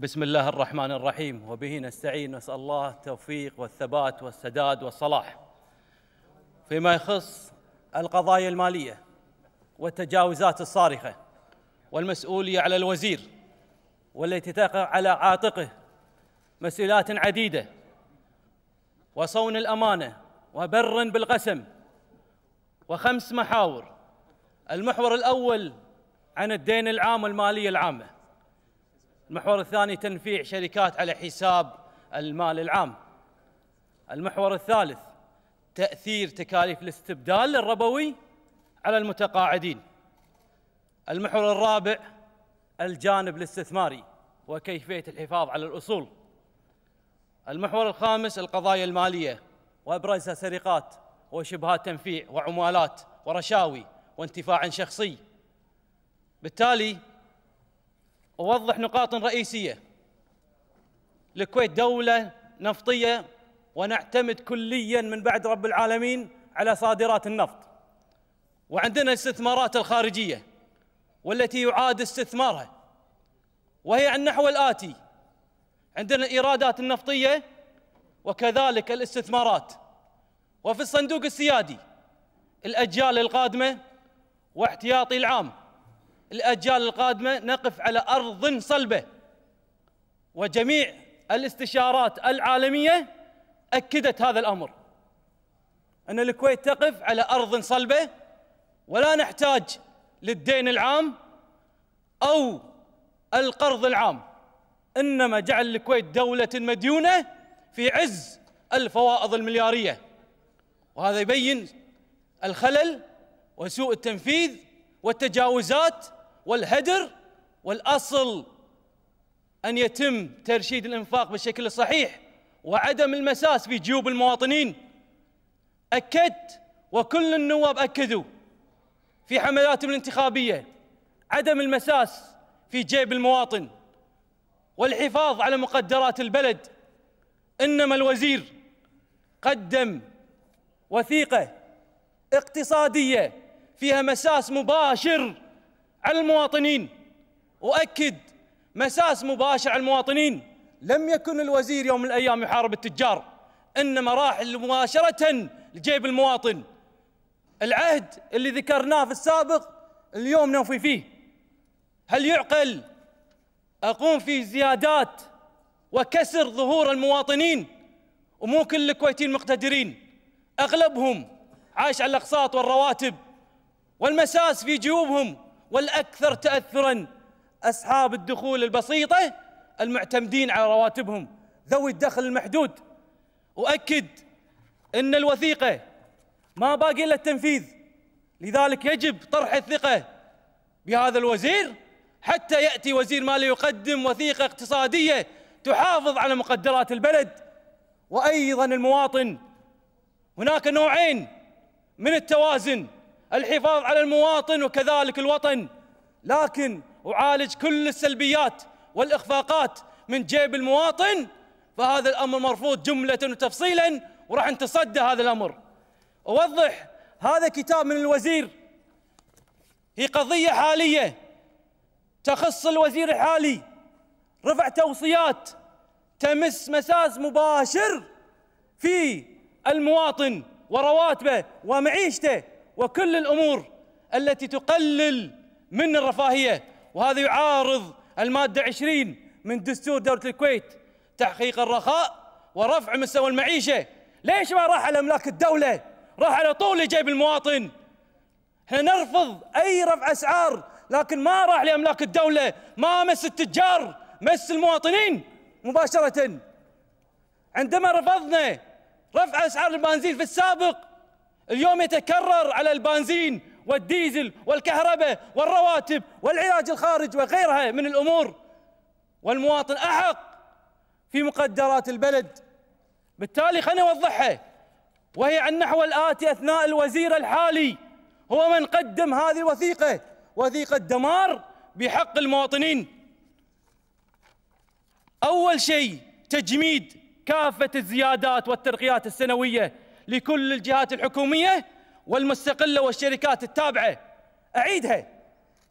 بسم الله الرحمن الرحيم وبه نستعين نسأل الله التوفيق والثبات والسداد والصلاح فيما يخص القضايا المالية والتجاوزات الصارخة والمسؤولية على الوزير والتي تقع على عاتقه مسؤولات عديدة وصون الأمانة وبر بالقسم وخمس محاور المحور الأول عن الدين العام والمالية العامة المحور الثاني تنفيع شركات على حساب المال العام المحور الثالث تأثير تكاليف الاستبدال الربوي على المتقاعدين المحور الرابع الجانب الاستثماري وكيفية الحفاظ على الأصول المحور الخامس القضايا المالية وأبرزها سرقات وشبهات تنفيع وعمالات ورشاوي وانتفاع شخصي بالتالي أوضح نقاط رئيسية الكويت دولة نفطية ونعتمد كليا من بعد رب العالمين على صادرات النفط وعندنا الاستثمارات الخارجية والتي يعاد استثمارها وهي عن نحو الآتي عندنا الإيرادات النفطية وكذلك الاستثمارات وفي الصندوق السيادي الأجيال القادمة واحتياطي العام الاجيال القادمه نقف على ارض صلبه وجميع الاستشارات العالميه اكدت هذا الامر ان الكويت تقف على ارض صلبه ولا نحتاج للدين العام او القرض العام انما جعل الكويت دوله مديونه في عز الفوائض الملياريه وهذا يبين الخلل وسوء التنفيذ والتجاوزات والهدر والاصل ان يتم ترشيد الانفاق بالشكل الصحيح وعدم المساس في جيوب المواطنين اكدت وكل النواب اكدوا في حملاتهم الانتخابيه عدم المساس في جيب المواطن والحفاظ على مقدرات البلد انما الوزير قدم وثيقه اقتصاديه فيها مساس مباشر على المواطنين واكد مساس مباشر على المواطنين لم يكن الوزير يوم من الايام يحارب التجار انما راح مباشره لجيب المواطن العهد اللي ذكرناه في السابق اليوم نوفي فيه هل يعقل اقوم في زيادات وكسر ظهور المواطنين ومو كل الكويتيين مقتدرين اغلبهم عايش على الاقساط والرواتب والمساس في جيوبهم والاكثر تاثرا اصحاب الدخول البسيطه المعتمدين على رواتبهم ذوي الدخل المحدود اؤكد ان الوثيقه ما باقي الا التنفيذ لذلك يجب طرح الثقه بهذا الوزير حتى ياتي وزير مالي يقدم وثيقه اقتصاديه تحافظ على مقدرات البلد وايضا المواطن هناك نوعين من التوازن الحفاظ على المواطن وكذلك الوطن لكن أعالج كل السلبيات والإخفاقات من جيب المواطن فهذا الأمر مرفوض جملة وتفصيلا وراح نتصدى هذا الأمر أوضح هذا كتاب من الوزير هي قضية حالية تخص الوزير الحالي رفع توصيات تمس مساس مباشر في المواطن ورواتبه ومعيشته وكل الأمور التي تقلل من الرفاهية وهذا يعارض المادة 20 من دستور دولة الكويت تحقيق الرخاء ورفع مستوى المعيشة ليش ما راح على أملاك الدولة راح على طول جيب المواطن احنا نرفض أي رفع أسعار لكن ما راح لأملاك الدولة ما مس التجار مس المواطنين مباشرة عندما رفضنا رفع أسعار البنزين في السابق اليوم يتكرر على البنزين والديزل والكهرباء والرواتب والعلاج الخارج وغيرها من الامور والمواطن احق في مقدرات البلد بالتالي خليني اوضحها وهي عن نحو الاتي اثناء الوزير الحالي هو من قدم هذه الوثيقه وثيقه دمار بحق المواطنين اول شيء تجميد كافه الزيادات والترقيات السنويه لكل الجهات الحكومية والمستقلة والشركات التابعة أعيدها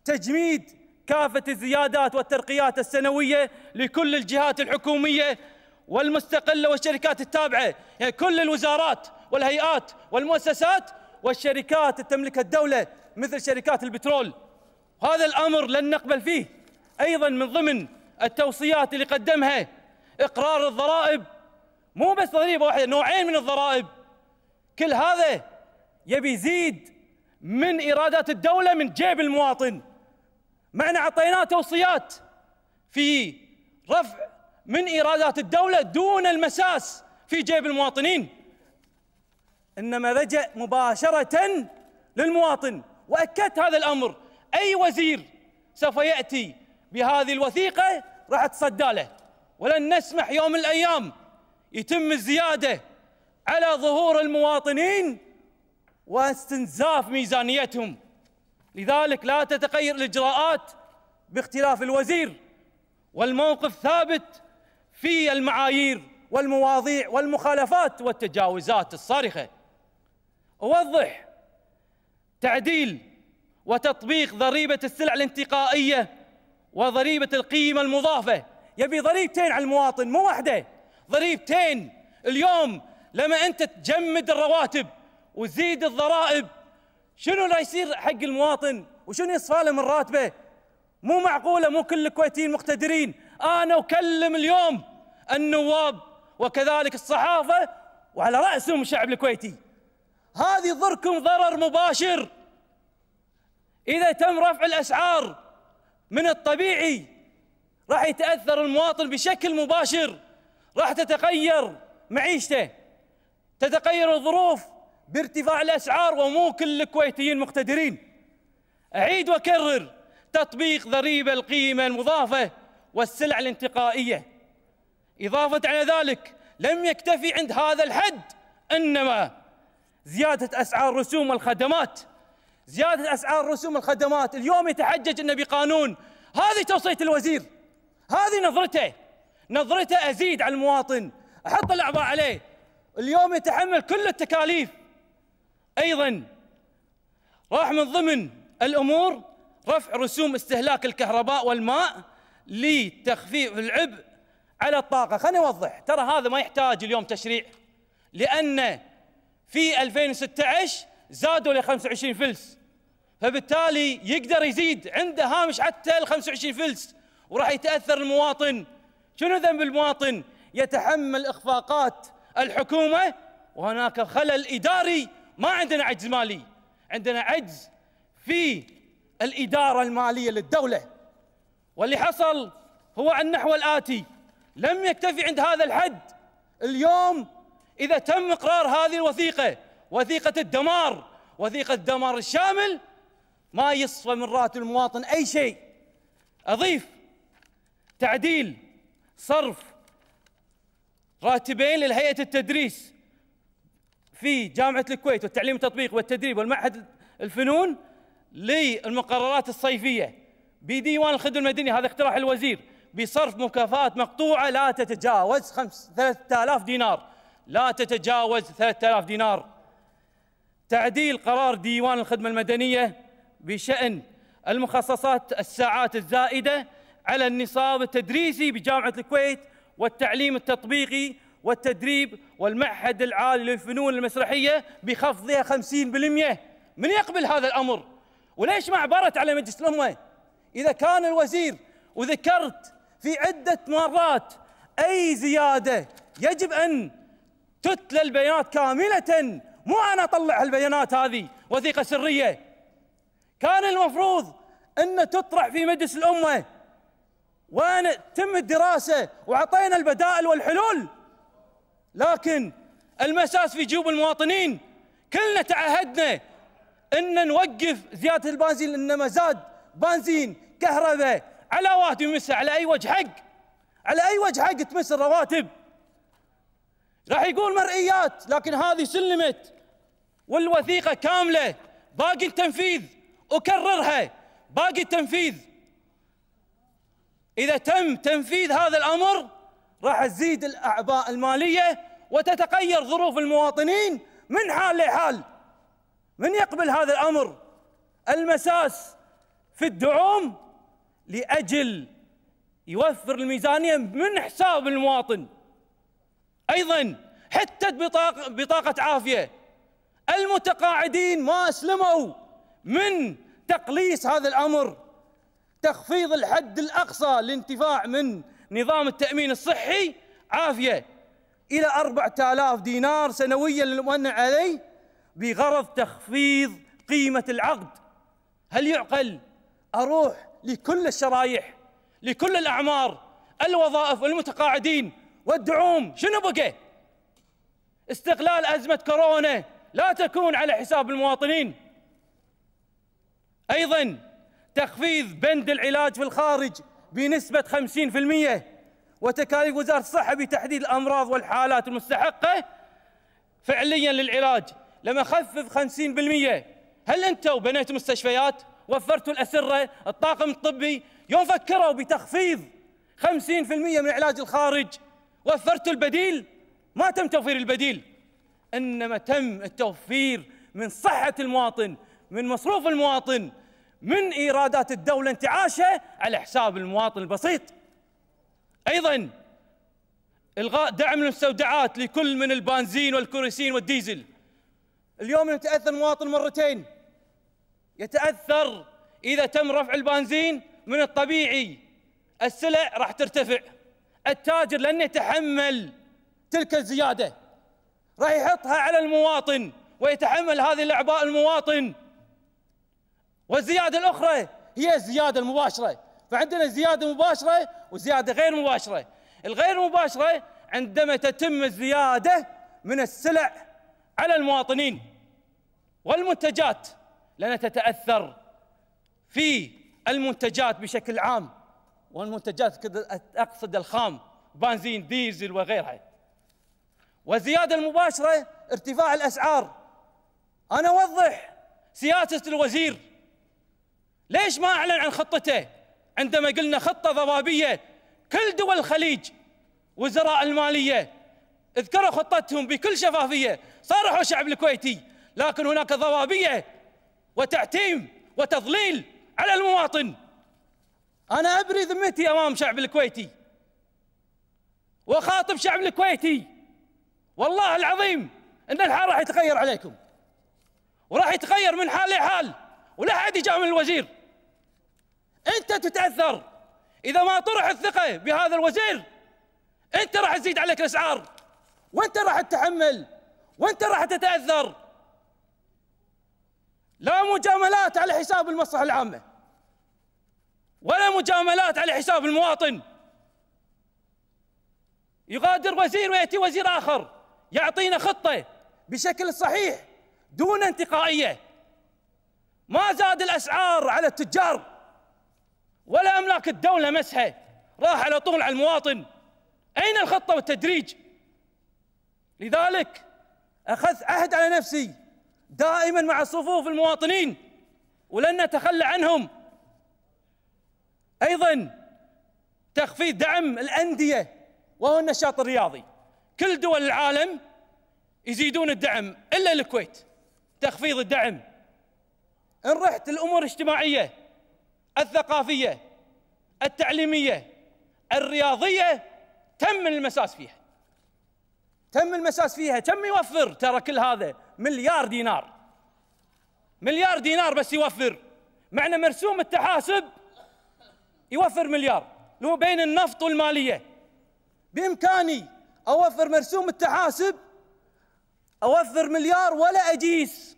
تجميد كافة الزيادات والترقيات السنوية لكل الجهات الحكومية والمستقلة والشركات التابعة يعني كل الوزارات والهيئات والمؤسسات والشركات تملكها الدولة مثل شركات البترول هذا الأمر لن نقبل فيه أيضا من ضمن التوصيات اللي قدمها إقرار الضرائب مو بس ضريبة واحدة نوعين من الضرائب كل هذا يبي يزيد من ايرادات الدولة من جيب المواطن معنا أعطيناه توصيات في رفع من إيرادات الدولة دون المساس في جيب المواطنين إنما لجأ مباشرة للمواطن وأكدت هذا الأمر أي وزير سوف يأتي بهذه الوثيقة راح تصدى له ولن نسمح يوم من الأيام يتم الزيادة على ظهور المواطنين واستنزاف ميزانيتهم لذلك لا تتغير الإجراءات باختلاف الوزير والموقف ثابت في المعايير والمواضيع والمخالفات والتجاوزات الصارخة أوضح تعديل وتطبيق ضريبة السلع الانتقائية وضريبة القيمة المضافة يبي ضريبتين على المواطن مو واحدة ضريبتين اليوم لما انت تجمد الرواتب وتزيد الضرائب شنو اللي يصير حق المواطن وشنو يصفاله من راتبه مو معقوله مو كل الكويتيين مقتدرين انا اكلم اليوم النواب وكذلك الصحافه وعلى راسهم الشعب الكويتي هذه ضركم ضرر مباشر اذا تم رفع الاسعار من الطبيعي راح يتاثر المواطن بشكل مباشر راح تتغير معيشته تتغير الظروف بارتفاع الأسعار ومو كل الكويتيين مقتدرين أعيد وأكرر تطبيق ضريبة القيمة المضافة والسلع الانتقائية إضافة على ذلك لم يكتفي عند هذا الحد إنما زيادة أسعار رسوم الخدمات زيادة أسعار رسوم الخدمات اليوم يتحجج أنه بقانون هذه توصية الوزير هذه نظرته نظرته أزيد على المواطن أحط الأعباء عليه اليوم يتحمل كل التكاليف أيضا راح من ضمن الأمور رفع رسوم استهلاك الكهرباء والماء لتخفيف العبء على الطاقة خليني أوضح ترى هذا ما يحتاج اليوم تشريع لأن في 2016 زادوا ل 25 فلس فبالتالي يقدر يزيد عنده هامش حتى ال 25 فلس وراح يتاثر المواطن شنو ذنب المواطن يتحمل اخفاقات الحكومة وهناك خلل إداري ما عندنا عجز مالي عندنا عجز في الإدارة المالية للدولة واللي حصل هو عن نحو الآتي لم يكتفي عند هذا الحد اليوم إذا تم إقرار هذه الوثيقة وثيقة الدمار وثيقة الدمار الشامل ما يصفى من راتب المواطن أي شيء أضيف تعديل صرف راتبين لهيئه التدريس في جامعه الكويت والتعليم التطبيقي والتدريب والمعهد الفنون للمقررات الصيفيه بديوان الخدمه المدنيه هذا اقتراح الوزير بصرف مكافآت مقطوعه لا تتجاوز 3000 دينار لا تتجاوز 3000 دينار تعديل قرار ديوان الخدمه المدنيه بشان المخصصات الساعات الزائده على النصاب التدريسي بجامعه الكويت والتعليم التطبيقي والتدريب والمعهد العالي للفنون المسرحية بخفضها 50% من يقبل هذا الأمر وليش ما عبرت على مجلس الأمة إذا كان الوزير وذكرت في عدة مرات أي زيادة يجب أن تتلى البيانات كاملة مو أنا أطلع البيانات هذه وثيقة سرية كان المفروض أن تطرح في مجلس الأمة وين تم الدراسة وعطينا البدائل والحلول لكن المساس في جيوب المواطنين كلنا تعهدنا أن نوقف زيادة البنزين إنما زاد بنزين كهرباء على واحد يمسه على أي وجه حق على أي وجه حق تمس الرواتب راح يقول مرئيات لكن هذه سلمت والوثيقة كاملة باقي التنفيذ أكررها باقي التنفيذ إذا تم تنفيذ هذا الأمر راح تزيد الأعباء المالية وتتغير ظروف المواطنين من حال لحال من يقبل هذا الأمر المساس في الدعوم لأجل يوفر الميزانية من حساب المواطن أيضا حتى بطاقة, بطاقة عافية المتقاعدين ما أسلموا من تقليص هذا الأمر تخفيض الحد الأقصى للانتفاع من نظام التأمين الصحي عافية إلى 4000 دينار سنويا للمؤمن عليه بغرض تخفيض قيمة العقد هل يعقل أروح لكل الشرايح لكل الأعمار الوظائف المتقاعدين والدعوم شنو بقى استقلال أزمة كورونا لا تكون على حساب المواطنين أيضاً تخفيض بند العلاج في الخارج بنسبة 50% وتكاليف وزارة الصحة بتحديد الأمراض والحالات المستحقة فعليا للعلاج لما خفف 50% هل أنتوا بنيتوا مستشفيات وفرتوا الأسرة الطاقم الطبي يوم فكروا بتخفيض 50% من علاج الخارج وفرتوا البديل ما تم توفير البديل إنما تم التوفير من صحة المواطن من مصروف المواطن من ايرادات الدوله انتعاشه على حساب المواطن البسيط. ايضا الغاء دعم المستودعات لكل من البنزين والكوريسين والديزل. اليوم يتاثر المواطن مرتين. يتاثر اذا تم رفع البنزين من الطبيعي السلع راح ترتفع. التاجر لن يتحمل تلك الزياده. راح يحطها على المواطن ويتحمل هذه الاعباء المواطن. والزيادة الأخرى هي الزيادة المباشرة فعندنا زيادة مباشرة وزيادة غير مباشرة الغير مباشرة عندما تتم الزيادة من السلع على المواطنين والمنتجات لأنها تتأثر في المنتجات بشكل عام والمنتجات أقصد الخام بنزين ديزل وغيرها والزيادة المباشرة ارتفاع الأسعار أنا أوضح سياسة الوزير ليش ما أعلن عن خطته عندما قلنا خطة ضبابية كل دول الخليج وزراء المالية اذكروا خطتهم بكل شفافية صرحوا الشعب الكويتي لكن هناك ضبابية وتعتيم وتضليل على المواطن أنا أبري ذمتي أمام شعب الكويتي وخاطب شعب الكويتي والله العظيم ان الحال راح يتغير عليكم وراح يتغير من حال لحال ولا احد يجامل الوزير انت تتاثر اذا ما طرح الثقه بهذا الوزير انت راح تزيد عليك الاسعار وانت راح تتحمل وانت راح تتاثر لا مجاملات على حساب المصلحه العامه ولا مجاملات على حساب المواطن يغادر وزير وياتي وزير اخر يعطينا خطه بشكل صحيح دون انتقائيه ما زاد الاسعار على التجار ولا أملاك الدولة مسحة راح على طول على المواطن أين الخطة والتدريج لذلك أخذت عهد على نفسي دائما مع صفوف المواطنين ولن نتخلى عنهم أيضا تخفيض دعم الأندية وهو النشاط الرياضي كل دول العالم يزيدون الدعم إلا الكويت تخفيض الدعم إن رحت الأمور الاجتماعية الثقافية التعليمية الرياضية تم المساس فيها تم المساس فيها كم يوفر ترى كل هذا مليار دينار مليار دينار بس يوفر معنى مرسوم التحاسب يوفر مليار لو بين النفط والمالية بإمكاني أوفر مرسوم التحاسب أوفر مليار ولا أجيس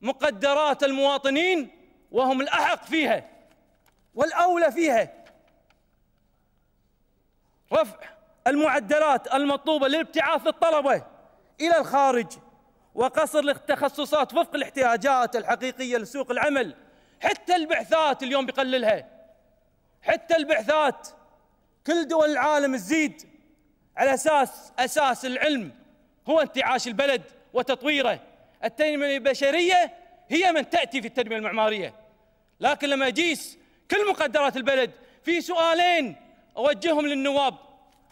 مقدرات المواطنين وهم الأحق فيها والأولى فيها رفع المعدلات المطلوبة لابتعاث الطلبة إلى الخارج وقصر التخصصات وفق الاحتياجات الحقيقية لسوق العمل حتى البعثات اليوم بقللها حتى البعثات كل دول العالم تزيد على أساس أساس العلم هو انتعاش البلد وتطويره التنمية البشرية هي من تأتي في التنمية المعمارية لكن لما اجيس كل مقدرات البلد في سؤالين اوجههم للنواب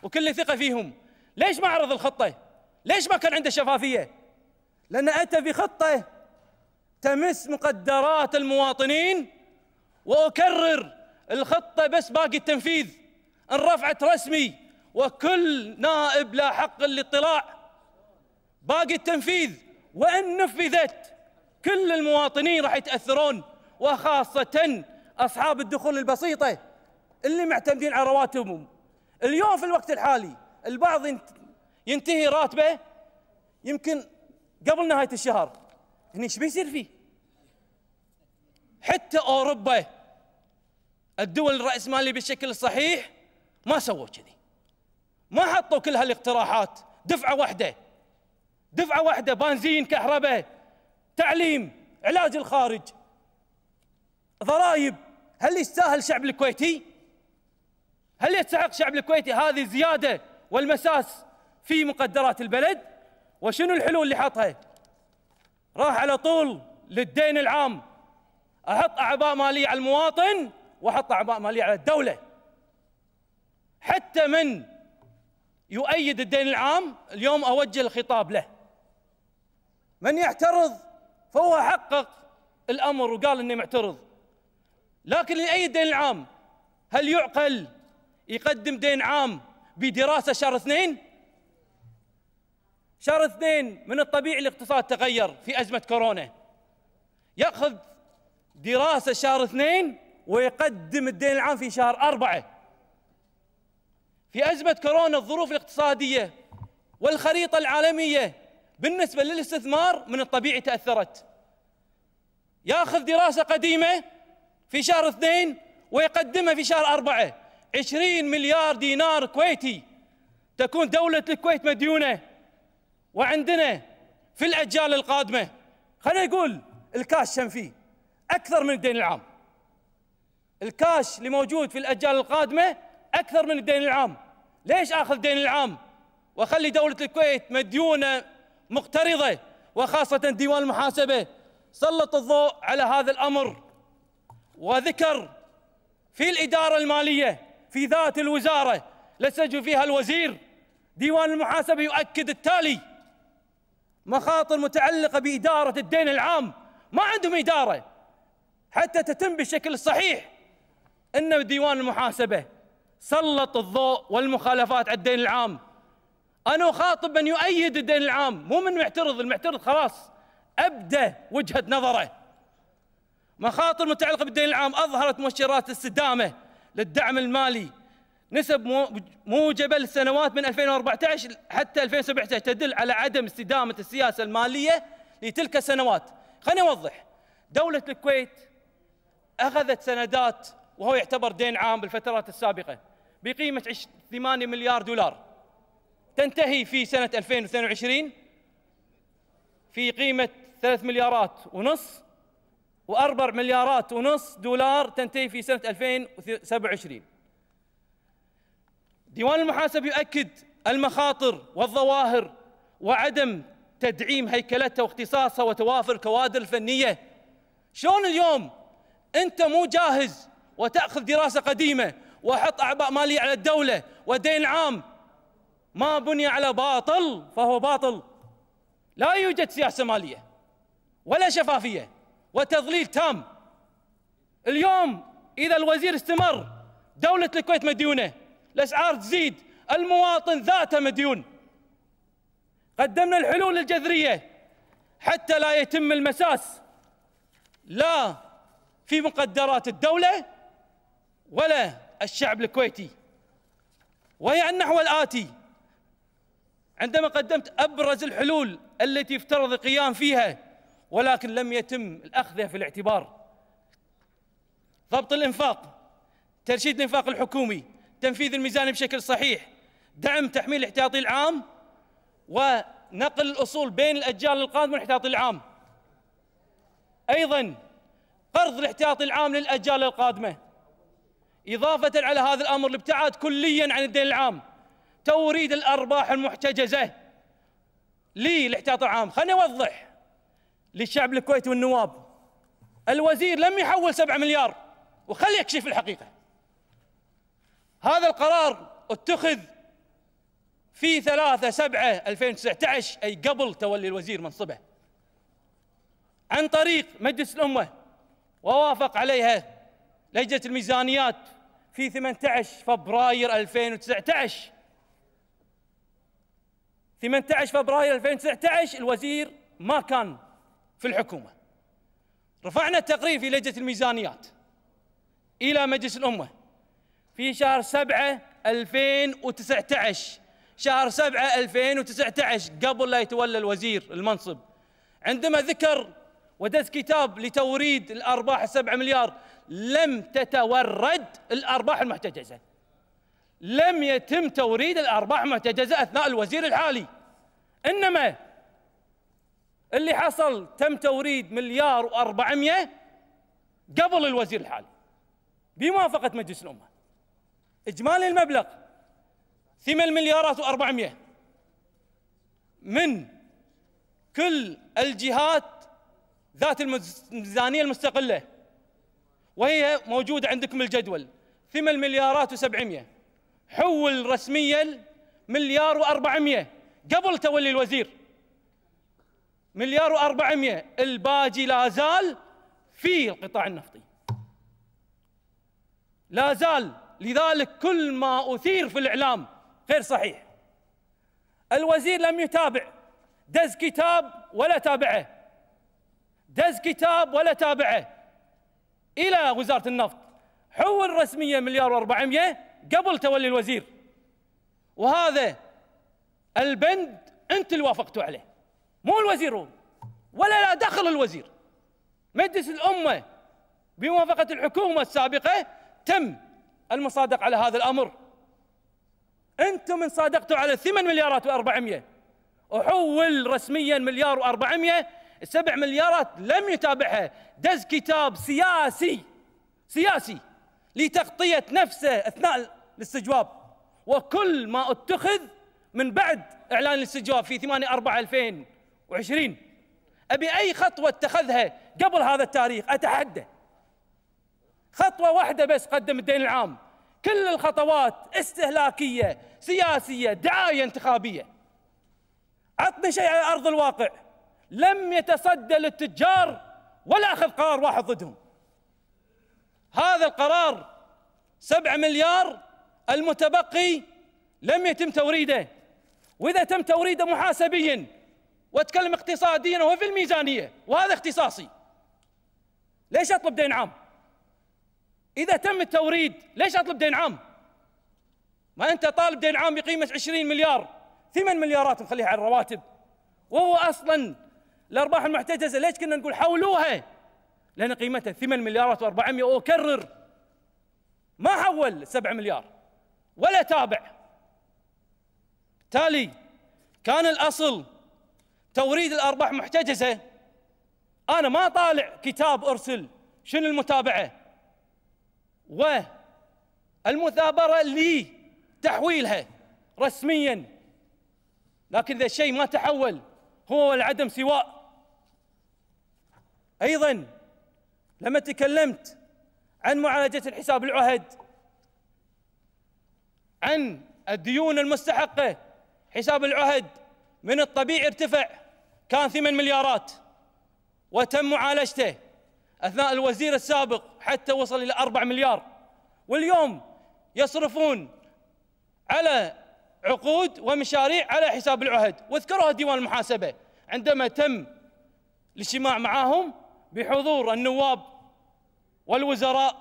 وكل ثقه فيهم ليش ما عرض الخطه ليش ما كان عنده شفافيه لان اتى بخطه تمس مقدرات المواطنين واكرر الخطه بس باقي التنفيذ انرفعت رسمي وكل نائب لا حق للاطلاع باقي التنفيذ وان نفذت كل المواطنين راح يتاثرون وخاصة أصحاب الدخول البسيطة اللي معتمدين على رواتبهم اليوم في الوقت الحالي البعض ينتهي راتبه يمكن قبل نهاية الشهر هني ايش بيصير فيه؟ حتى أوروبا الدول الرأسمالية بالشكل الصحيح ما سووا كذي ما حطوا كل هالاقتراحات دفعة واحدة دفعة واحدة بنزين كهرباء تعليم علاج الخارج ضرائب هل يستاهل الشعب الكويتي؟ هل يستحق الشعب الكويتي هذه الزياده والمساس في مقدرات البلد؟ وشنو الحلول اللي حطها؟ راح على طول للدين العام احط اعباء ماليه على المواطن واحط اعباء ماليه على الدوله حتى من يؤيد الدين العام اليوم اوجه الخطاب له من يعترض فهو حقق الامر وقال اني معترض لكن لأي الدين العام هل يعقل يقدم دين عام بدراسة شهر اثنين شهر اثنين من الطبيعي الاقتصاد تغير في أزمة كورونا يأخذ دراسة شهر اثنين ويقدم الدين العام في شهر أربعة في أزمة كورونا الظروف الاقتصادية والخريطة العالمية بالنسبة للاستثمار من الطبيعي تأثرت ياخذ دراسة قديمة في شهر اثنين ويقدمها في شهر أربعة عشرين مليار دينار كويتي تكون دولة الكويت مديونة وعندنا في الأجيال القادمة خلينا نقول الكاش كم فيه أكثر من الدين العام الكاش اللي موجود في الأجيال القادمة أكثر من الدين العام ليش أخذ الدين العام وأخلي دولة الكويت مديونة مقترضة وخاصة ديوان المحاسبة سلط الضوء على هذا الأمر وذكر في الإدارة المالية في ذات الوزارة لسجوا فيها الوزير ديوان المحاسبة يؤكد التالي مخاطر متعلقة بإدارة الدين العام ما عندهم إدارة حتى تتم بالشكل الصحيح إن ديوان المحاسبة سلط الضوء والمخالفات على الدين العام أنا أخاطب من يؤيد الدين العام مو من معترض المعترض خلاص أبدى وجهة نظره مخاطر متعلقة بالدين العام أظهرت مؤشرات استدامة للدعم المالي نسب موجبة للسنوات من 2014 حتى 2017 تدل على عدم استدامة السياسة المالية لتلك السنوات خليني أوضح دولة الكويت أخذت سندات وهو يعتبر دين عام بالفترات السابقة بقيمة 8 مليار دولار تنتهي في سنة 2022 في قيمة 3 مليارات ونصف وأربع مليارات ونص دولار تنتهي في سنة 2027 ديوان المحاسب يؤكد المخاطر والظواهر وعدم تدعيم هيكلتها واختصاصها وتوافر الكوادر الفنية شلون اليوم أنت مو جاهز وتأخذ دراسة قديمة وأحط أعباء مالية على الدولة ودين عام ما بني على باطل فهو باطل لا يوجد سياسة مالية ولا شفافية وتضليل تام اليوم إذا الوزير استمر دولة الكويت مديونة الأسعار تزيد المواطن ذاته مديون قدمنا الحلول الجذرية حتى لا يتم المساس لا في مقدرات الدولة ولا الشعب الكويتي وهي النحو الآتي عندما قدمت أبرز الحلول التي يفترض القيام فيها ولكن لم يتم الأخذ في الاعتبار ضبط الإنفاق ترشيد الإنفاق الحكومي تنفيذ الميزانية بشكل صحيح دعم تحميل الاحتياطي العام ونقل الأصول بين الأجيال القادمة والاحتياطي العام أيضا قرض الاحتياطي العام للأجيال القادمة إضافة على هذا الأمر الابتعاد كليا عن الدين العام توريد الأرباح المحتجزة للاحتياط العام خليني أوضح للشعب الكويتي والنواب الوزير لم يحول 7 مليار وخلي يكشف الحقيقة هذا القرار اتخذ في 3 7 2019 أي قبل تولي الوزير منصبه عن طريق مجلس الأمة ووافق عليها لجنة الميزانيات في 18 فبراير 2019 18 فبراير 2019 الوزير ما كان في الحكومة رفعنا التقرير في لجنة الميزانيات إلى مجلس الأمة في شهر 7 2019 شهر 7 2019 قبل لا يتولى الوزير المنصب عندما ذكر ودس كتاب لتوريد الأرباح السبعة مليار لم تتورد الأرباح المحتجزة لم يتم توريد الأرباح المحتجزة أثناء الوزير الحالي إنما اللي حصل تم توريد مليار و400 قبل الوزير الحالي بموافقة مجلس الأمة إجمالي المبلغ 8 مليارات و400 من كل الجهات ذات الميزانية المستقلة وهي موجودة عندكم الجدول 8 مليارات و700 حول رسميا مليار و400 قبل تولي الوزير مليار و400 الباقي لا زال في القطاع النفطي لا زال لذلك كل ما أثير في الإعلام غير صحيح الوزير لم يتابع دز كتاب ولا تابعه دز كتاب ولا تابعه إلى وزارة النفط حول رسميا مليار و400 قبل تولي الوزير وهذا البند أنت اللي وافقتوا عليه مو الوزير هو ولا لا دخل الوزير مجلس الأمة بموافقة الحكومة السابقة تم المصادق على هذا الأمر أنتم من صادقتوا على 8 مليارات و400 وحول رسميا مليار و400 السبع مليارات لم يتابعها دز كتاب سياسي سياسي لتغطية نفسه أثناء الاستجواب وكل ما اتخذ من بعد إعلان الاستجواب في 8 4 2000 وعشرين أبي أي خطوة اتخذها قبل هذا التاريخ أتحدى خطوة واحدة بس قدم الدين العام كل الخطوات استهلاكية سياسية دعاية انتخابية عطني شيء على أرض الواقع لم يتصدى للتجار ولا أخذ قرار واحد ضدهم هذا القرار سبعة مليار المتبقي لم يتم توريده وإذا تم توريده محاسبيا واتكلم اقتصاديا وفي الميزانيه وهذا اختصاصي ليش اطلب دين عام اذا تم التوريد ليش اطلب دين عام ما انت طالب دين عام بقيمه 20 مليار 8 مليارات مخليها على الرواتب وهو اصلا الارباح المحتجزه ليش كنا نقول حولوها لان قيمتها 8 مليارات و400 واكرر ما حول 7 مليار ولا تابع تالي كان الاصل توريد الارباح محتجزه انا ما طالع كتاب ارسل شنو المتابعه والمثابره لي تحويلها رسميا لكن اذا الشيء ما تحول هو والعدم سواء ايضا لما تكلمت عن معالجه الحساب العهد عن الديون المستحقه حساب العهد من الطبيعي ارتفع كان ثمن مليارات وتم معالجته أثناء الوزير السابق حتى وصل إلى 4 مليار واليوم يصرفون على عقود ومشاريع على حساب العهد واذكروها ديوان المحاسبة عندما تم الاجتماع معهم بحضور النواب والوزراء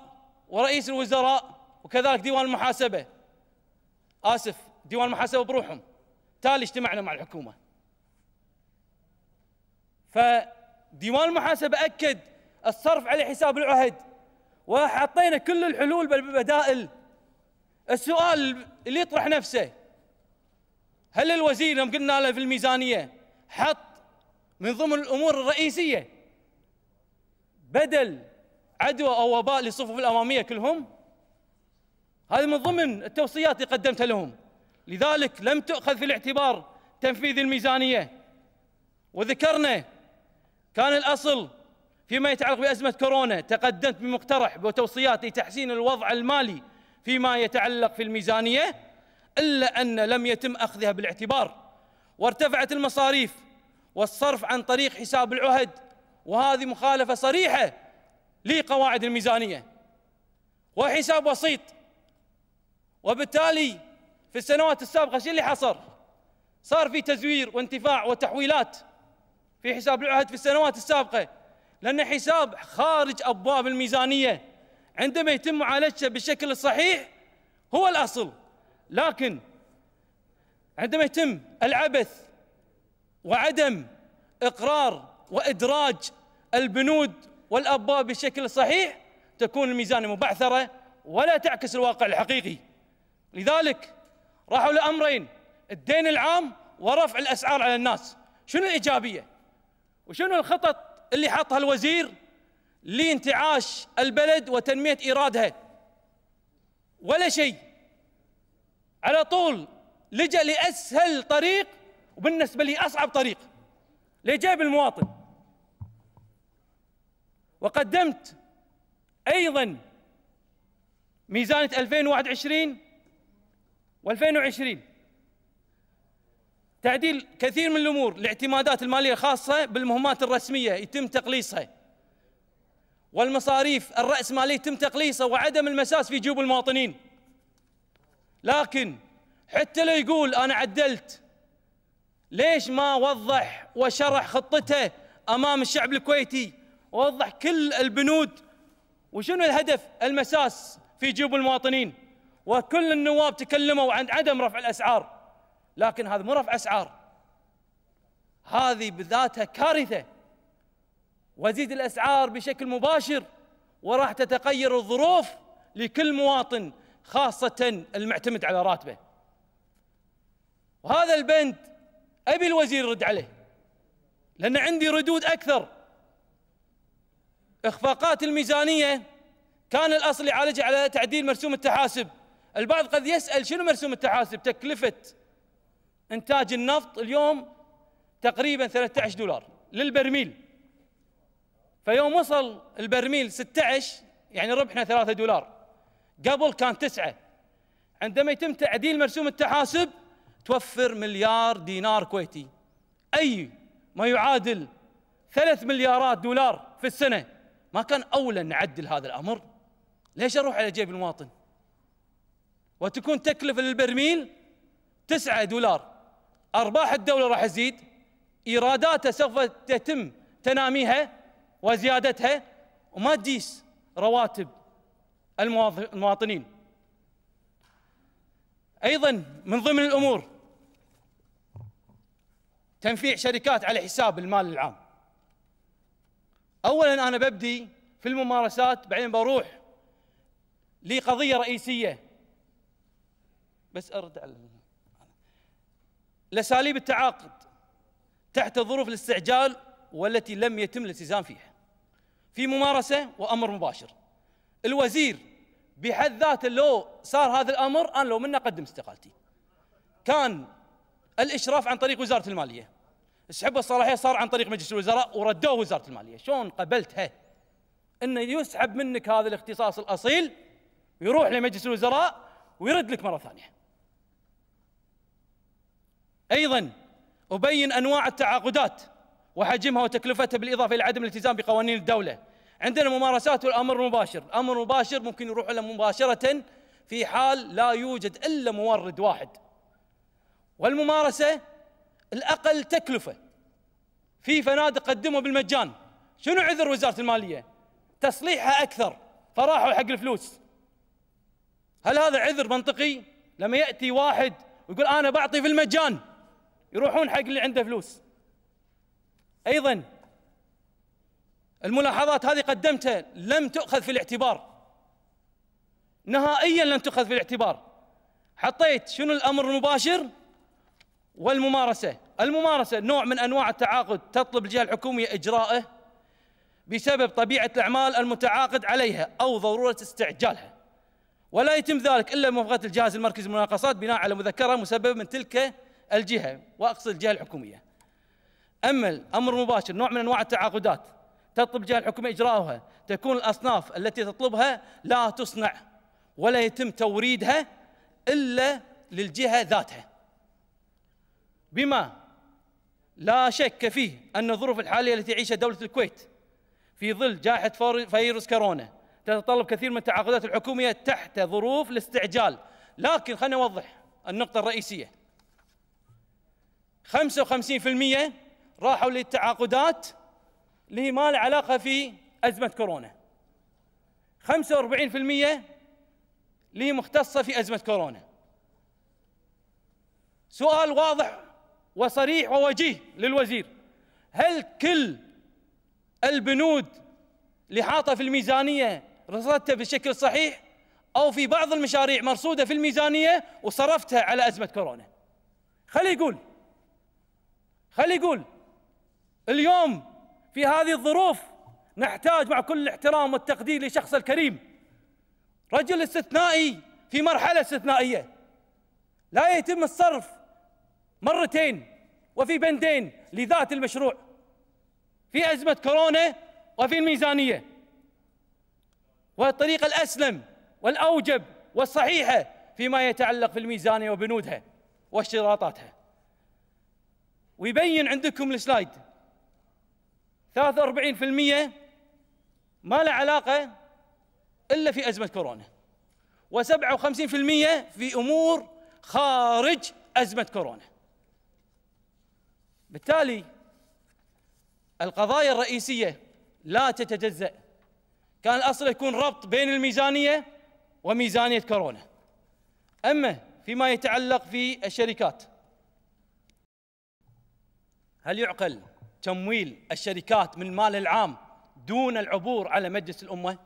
ورئيس الوزراء وكذلك ديوان المحاسبة آسف ديوان المحاسبة بروحهم تالي اجتمعنا مع الحكومة فديوان المحاسبه اكد الصرف على حساب العهد وحطينا كل الحلول بالبدائل السؤال اللي يطرح نفسه هل الوزير يوم قلنا له في الميزانيه حط من ضمن الامور الرئيسيه بدل عدوى او وباء للصفوف الاماميه كلهم هذه من ضمن التوصيات اللي قدمتها لهم لذلك لم تؤخذ في الاعتبار تنفيذ الميزانيه وذكرنا كان الأصل فيما يتعلق بأزمة كورونا تقدمت بمقترح وتوصيات لتحسين الوضع المالي فيما يتعلق في الميزانية إلا أن لم يتم أخذها بالاعتبار وارتفعت المصاريف والصرف عن طريق حساب العهد وهذه مخالفة صريحة لقواعد الميزانية وحساب وسيط وبالتالي في السنوات السابقة شو اللي حصل؟ صار في تزوير وانتفاع وتحويلات في حساب العهد في السنوات السابقة لأن حساب خارج أبواب الميزانية عندما يتم معالجته بالشكل الصحيح هو الأصل لكن عندما يتم العبث وعدم إقرار وإدراج البنود والأبواب بشكل صحيح تكون الميزانية مبعثرة ولا تعكس الواقع الحقيقي لذلك راحوا لأمرين الدين العام ورفع الأسعار على الناس شنو الإيجابية؟ وشنو الخطط اللي حطها الوزير لانتعاش البلد وتنمية إيرادها ولا شيء على طول لجأ لأسهل طريق وبالنسبة لي أصعب طريق لجاب المواطن وقدمت أيضا ميزانة 2021 و2020 تعديل كثير من الأمور الاعتمادات المالية الخاصة بالمهمات الرسمية يتم تقليصها والمصاريف الرأسمالية يتم تقليصها وعدم المساس في جيوب المواطنين لكن حتى لو يقول أنا عدلت ليش ما وضح وشرح خطته أمام الشعب الكويتي ووضح كل البنود وشنو الهدف المساس في جيوب المواطنين وكل النواب تكلموا عن عدم رفع الأسعار لكن هذا مو رفع اسعار هذه بذاتها كارثه وزيد الاسعار بشكل مباشر وراح تتغير الظروف لكل مواطن خاصه المعتمد على راتبه وهذا البند ابي الوزير يرد عليه لان عندي ردود اكثر اخفاقات الميزانيه كان الاصل يعالجها على تعديل مرسوم التحاسب البعض قد يسال شنو مرسوم التحاسب تكلفه انتاج النفط اليوم تقريبا 13 دولار للبرميل فيوم وصل البرميل 16 يعني ربحنا 3 دولار قبل كان 9 عندما يتم تعديل مرسوم التحاسب توفر مليار دينار كويتي اي ما يعادل 3 مليارات دولار في السنه ما كان اولى نعدل هذا الامر ليش اروح على جيب المواطن وتكون تكلفه للبرميل 9 دولار أرباح الدولة راح تزيد إيراداتها سوف تتم تناميها وزيادتها وما تجيس رواتب المواطنين أيضا من ضمن الأمور تنفيع شركات على حساب المال العام أولا أنا ببدي في الممارسات بعدين بروح لقضية رئيسية بس أرد على لاساليب التعاقد تحت ظروف الاستعجال والتي لم يتم الالتزام فيها في ممارسه وامر مباشر الوزير بحد ذاته لو صار هذا الامر انا لو منه اقدم استقالتي كان الاشراف عن طريق وزاره الماليه السحب الصلاحيه صار عن طريق مجلس الوزراء وردوه وزاره الماليه شلون قبلتها انه يسحب منك هذا الاختصاص الاصيل ويروح لمجلس الوزراء ويرد لك مره ثانيه أيضا أبين أنواع التعاقدات وحجمها وتكلفتها بالإضافة إلى عدم الالتزام بقوانين الدولة عندنا ممارسات والأمر مباشر الأمر المباشر ممكن يروح له مباشرة في حال لا يوجد إلا مورد واحد والممارسة الأقل تكلفة في فنادق قدموا بالمجان شنو عذر وزارة المالية تصليحها أكثر فراحوا حق الفلوس هل هذا عذر منطقي لما يأتي واحد ويقول أنا بعطي في المجان يروحون حق اللي عنده فلوس ايضا الملاحظات هذه قدمتها لم تؤخذ في الاعتبار نهائيا لم تؤخذ في الاعتبار حطيت شنو الامر المباشر والممارسه الممارسه نوع من انواع التعاقد تطلب الجهه الحكوميه اجراءه بسبب طبيعه الاعمال المتعاقد عليها او ضروره استعجالها ولا يتم ذلك الا بموافقه الجهاز المركزي للمناقصات بناء على مذكره مسببه من تلك الجهه واقصد الجهه الحكوميه. اما الامر المباشر نوع من انواع التعاقدات تطلب الجهه الحكوميه اجراؤها، تكون الاصناف التي تطلبها لا تصنع ولا يتم توريدها الا للجهه ذاتها. بما لا شك فيه ان الظروف الحاليه التي تعيشها دوله الكويت في ظل جائحه فيروس كورونا تتطلب كثير من التعاقدات الحكوميه تحت ظروف الاستعجال، لكن خليني اوضح النقطه الرئيسيه. 55% راحوا للتعاقدات اللي هي ما لها علاقه في ازمه كورونا 45% اللي هي مختصه في ازمه كورونا سؤال واضح وصريح ووجيه للوزير هل كل البنود اللي حاطه في الميزانيه رصدتها بالشكل الصحيح او في بعض المشاريع مرصوده في الميزانيه وصرفتها على ازمه كورونا خليه يقول خلي يقول اليوم في هذه الظروف نحتاج مع كل الاحترام والتقدير لشخص الكريم رجل استثنائي في مرحلة استثنائية لا يتم الصرف مرتين وفي بندين لذات المشروع في أزمة كورونا وفي الميزانية والطريقة الأسلم والأوجب والصحيحة فيما يتعلق في الميزانية وبنودها واشتراطاتها ويبين عندكم السلايد 43% ما له علاقه الا في ازمه كورونا و57% في امور خارج ازمه كورونا بالتالي القضايا الرئيسيه لا تتجزا كان الاصل يكون ربط بين الميزانيه وميزانيه كورونا اما فيما يتعلق في الشركات هل يعقل تمويل الشركات من المال العام دون العبور على مجلس الامه؟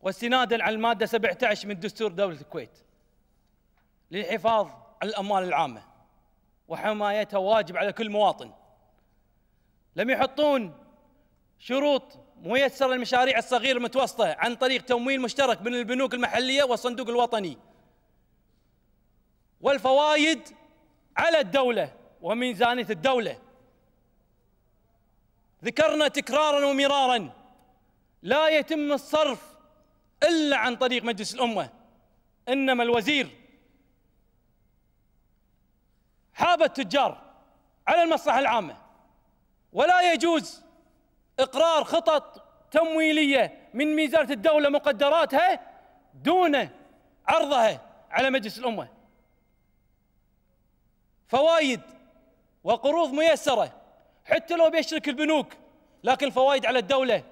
واستنادا على الماده 17 من دستور دوله الكويت للحفاظ على الاموال العامه وحمايتها واجب على كل مواطن. لم يحطون شروط ميسره للمشاريع الصغيره المتوسطه عن طريق تمويل مشترك بين البنوك المحليه والصندوق الوطني. والفوائد على الدوله وميزانية الدولة ذكرنا تكرارا ومرارا لا يتم الصرف إلا عن طريق مجلس الأمة إنما الوزير حاب التجار على المصلحة العامة ولا يجوز إقرار خطط تمويلية من ميزانة الدولة مقدراتها دون عرضها على مجلس الأمة فوايد وقروض ميسرة حتى لو بيشرك البنوك لكن الفوائد على الدولة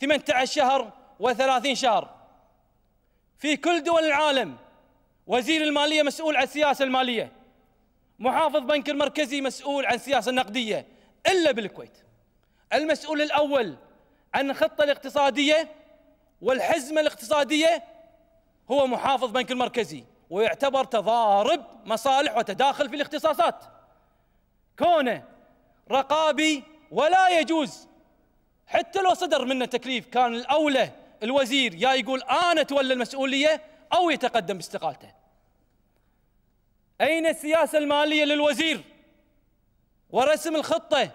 18 شهر و30 شهر في كل دول العالم وزير المالية مسؤول عن السياسة المالية محافظ بنك المركزي مسؤول عن السياسة النقدية إلا بالكويت المسؤول الأول عن الخطة الاقتصادية والحزمة الاقتصادية هو محافظ بنك المركزي ويعتبر تضارب مصالح وتداخل في الاختصاصات كونه رقابي ولا يجوز حتى لو صدر منه تكليف كان الأولى الوزير يا يقول أنا أتولى المسؤولية أو يتقدم باستقالته أين السياسة المالية للوزير ورسم الخطة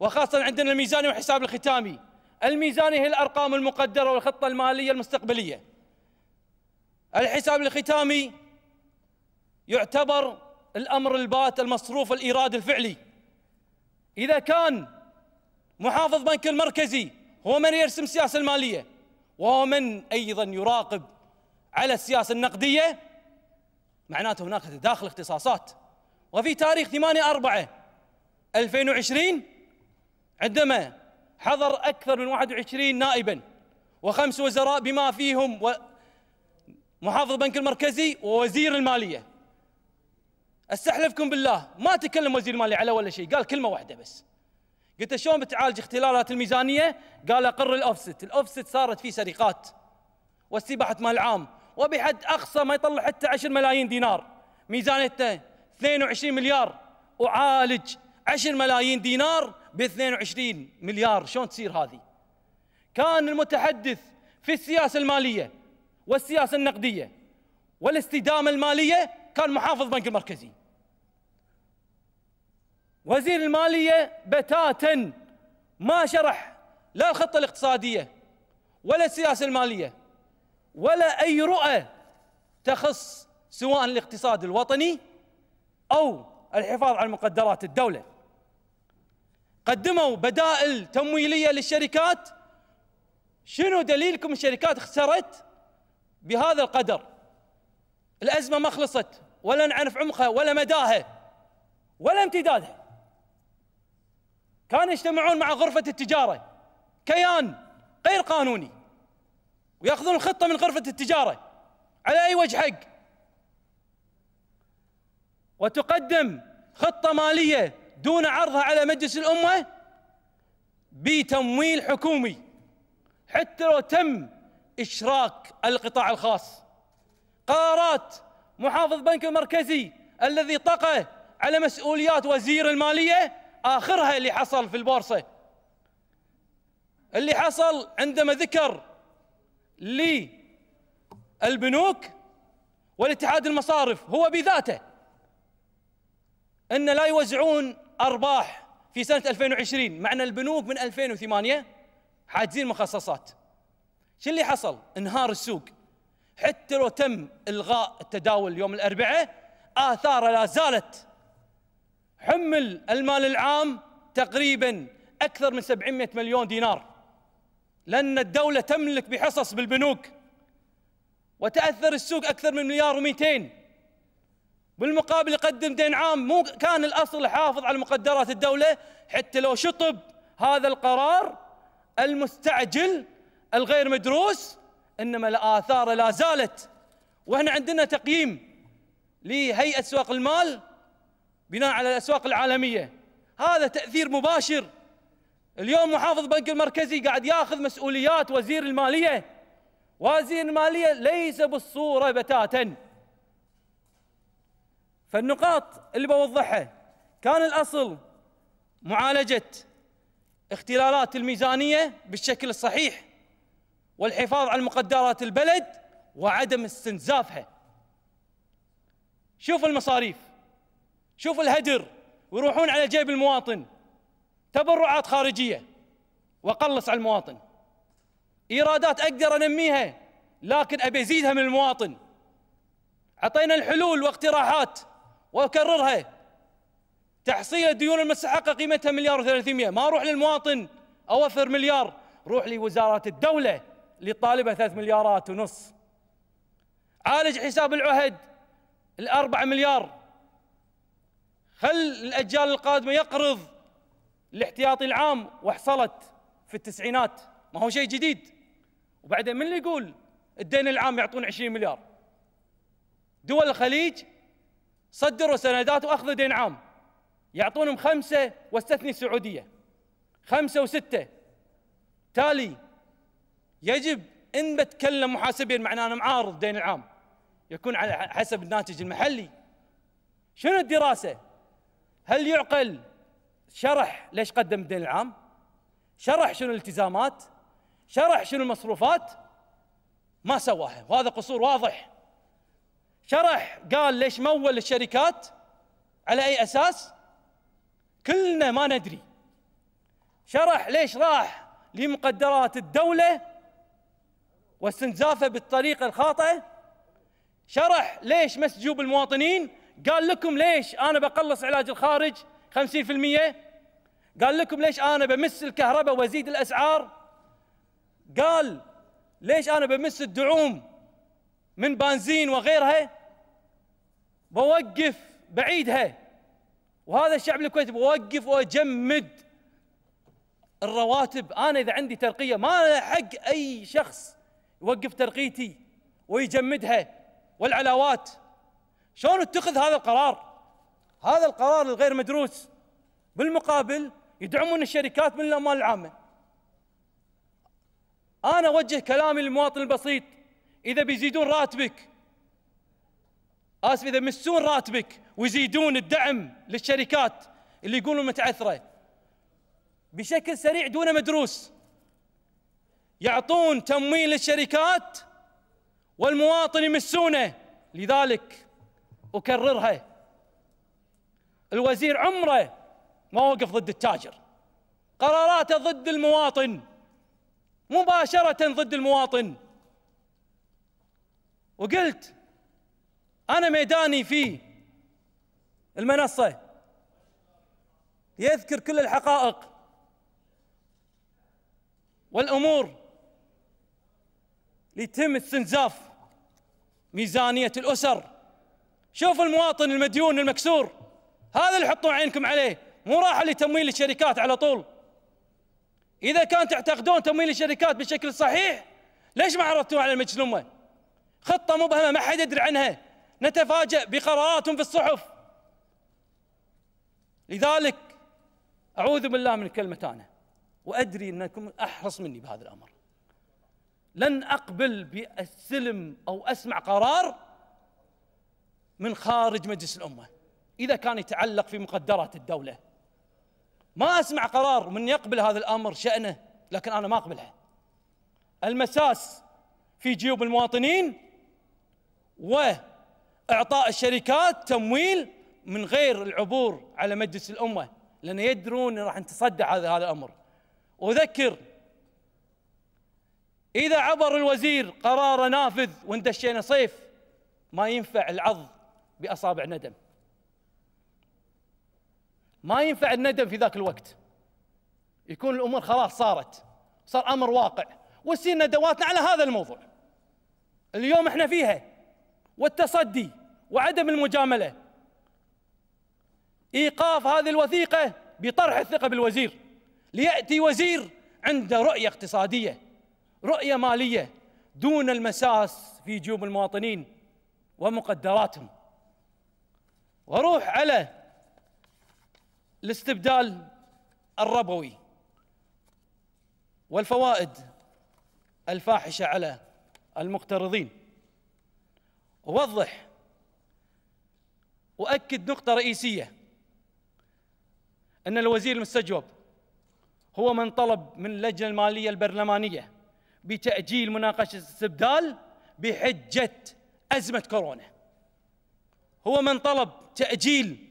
وخاصة عندنا الميزانية والحساب الختامي الميزانية هي الأرقام المقدرة والخطة المالية المستقبلية الحساب الختامي يعتبر الأمر البات المصروف الإيراد الفعلي إذا كان محافظ بنك المركزي هو من يرسم السياسة المالية وهو من أيضا يراقب على السياسة النقدية معناته هناك تداخل اختصاصات وفي تاريخ 8 4 2020 عندما حضر أكثر من 21 نائبا وخمس وزراء بما فيهم محافظ البنك المركزي ووزير الماليه استحلفكم بالله ما تكلم وزير المالية على ولا شيء قال كلمة واحدة بس قلت شلون بتعالج اختلالات الميزانية قال أقر الأوفست الأوفست صارت فيه سرقات واستباحة مال عام وبحد أقصى ما يطلع حتى 10 ملايين دينار ميزانيته 22 مليار وعالج 10 ملايين دينار ب 22 مليار شلون تصير هذه كان المتحدث في السياسة المالية والسياسة النقدية والاستدامة المالية كان محافظ بنك المركزي وزير المالية بتاتا ما شرح لا الخطة الاقتصادية ولا السياسة المالية ولا أي رؤى تخص سواء الاقتصاد الوطني أو الحفاظ على مقدرات الدولة قدموا بدائل تمويلية للشركات شنو دليلكم الشركات خسرت بهذا القدر الأزمة ما خلصت ولا نعرف عمقها ولا مداها ولا امتدادها كانوا يجتمعون مع غرفة التجارة كيان غير قانوني ويأخذون الخطة من غرفة التجارة على أي وجه حق وتقدم خطة مالية دون عرضها على مجلس الأمة بتمويل حكومي حتى لو تم إشراك القطاع الخاص قرارات محافظ بنك المركزي الذي طغى على مسؤوليات وزير الماليه اخرها اللي حصل في البورصه اللي حصل عندما ذكر للبنوك والاتحاد المصارف هو بذاته ان لا يوزعون ارباح في سنه 2020 مع ان البنوك من 2008 حاجزين مخصصات شو اللي حصل؟ انهار السوق حتى لو تم إلغاء التداول يوم الأربعاء آثاره لا زالت حمل المال العام تقريبا أكثر من 700 مليون دينار لأن الدولة تملك بحصص بالبنوك وتأثر السوق أكثر من مليار و200 بالمقابل يقدم دين عام مو كان الأصل يحافظ على مقدرات الدولة حتى لو شطب هذا القرار المستعجل الغير مدروس انما الاثار لا زالت واحنا عندنا تقييم لهيئه اسواق المال بناء على الاسواق العالميه هذا تاثير مباشر اليوم محافظ البنك المركزي قاعد ياخذ مسؤوليات وزير الماليه وزير الماليه ليس بالصوره بتاتا فالنقاط اللي بوضحها كان الاصل معالجه اختلالات الميزانيه بالشكل الصحيح والحفاظ على مقدرات البلد وعدم استنزافها شوف المصاريف شوف الهدر ويروحون على جيب المواطن تبرعات خارجية وقلص على المواطن إيرادات أقدر أنميها لكن أبي أزيدها من المواطن أعطينا الحلول واقتراحات وأكررها تحصيل الديون المستحقة قيمتها مليار و300 ما أروح للمواطن أوفر مليار روح لوزارات الدولة لطالبه ثلاث مليارات ونص عالج حساب العهد الأربعة مليار خل الأجيال القادمة يقرض الاحتياطي العام وحصلت في التسعينات ما هو شيء جديد وبعدين من اللي يقول الدين العام يعطون 20 مليار دول الخليج صدروا سندات واخذوا دين عام يعطونهم خمسه واستثني السعوديه خمسه وسته تالي يجب ان بتكلم محاسبيا معناه انا معارض الدين العام يكون على حسب الناتج المحلي شنو الدراسه؟ هل يعقل شرح ليش قدم الدين العام؟ شرح شنو الالتزامات؟ شرح شنو المصروفات؟ ما سواها وهذا قصور واضح شرح قال ليش مول الشركات على اي اساس؟ كلنا ما ندري شرح ليش راح لمقدرات الدوله واستنزافه بالطريقه الخاطئه شرح ليش مسجوب المواطنين قال لكم ليش انا بقلص علاج الخارج 50% قال لكم ليش انا بمس الكهرباء وازيد الاسعار قال ليش انا بمس الدعوم من بنزين وغيرها بوقف بعيدها وهذا الشعب الكويتي بوقف واجمد الرواتب انا اذا عندي ترقيه ما حق اي شخص يوقف ترقيتي ويجمدها والعلاوات شلون اتخذ هذا القرار هذا القرار الغير مدروس بالمقابل يدعمون الشركات من الاموال العامه انا اوجه كلامي للمواطن البسيط اذا بيزيدون راتبك اسف اذا مسون راتبك ويزيدون الدعم للشركات اللي يقولون متعثره بشكل سريع دون مدروس يعطون تمويل للشركات والمواطن يمسونه لذلك أكررها الوزير عمره ما وقف ضد التاجر قراراته ضد المواطن مباشرة ضد المواطن وقلت أنا ميداني في المنصة يذكر كل الحقائق والأمور ليتم استنزاف ميزانيه الاسر شوف المواطن المديون المكسور هذا اللي حطوا عينكم عليه مو راح لتمويل الشركات على طول اذا كان تعتقدون تمويل الشركات بالشكل الصحيح ليش ما عرفتوه على المجلومه خطه مبهمه ما حد يدري عنها نتفاجأ بقراراتهم في الصحف لذلك أعوذ بالله من كلمة أنا وأدري أنكم أحرص مني بهذا الأمر لن أقبل بالسلم أو أسمع قرار من خارج مجلس الأمة إذا كان يتعلق في مقدرات الدولة ما أسمع قرار من يقبل هذا الأمر شأنه لكن أنا ما أقبلها المساس في جيوب المواطنين وإعطاء الشركات تمويل من غير العبور على مجلس الأمة لأن يدرون راح نتصدى هذا الأمر أذكر إذا عبر الوزير قرار نافذ واندشينا صيف ما ينفع العض بأصابع ندم ما ينفع الندم في ذاك الوقت يكون الأمور خلاص صارت صار أمر واقع وسينا ندواتنا على هذا الموضوع اليوم احنا فيها والتصدي وعدم المجاملة إيقاف هذه الوثيقة بطرح الثقة بالوزير ليأتي وزير عنده رؤية اقتصادية رؤية مالية دون المساس في جيوب المواطنين ومقدراتهم واروح على الاستبدال الربوي والفوائد الفاحشة على المقترضين أوضح وأكد نقطة رئيسية أن الوزير المستجوب هو من طلب من اللجنة المالية البرلمانية بتأجيل مناقشة الاستبدال بحجة أزمة كورونا هو من طلب تأجيل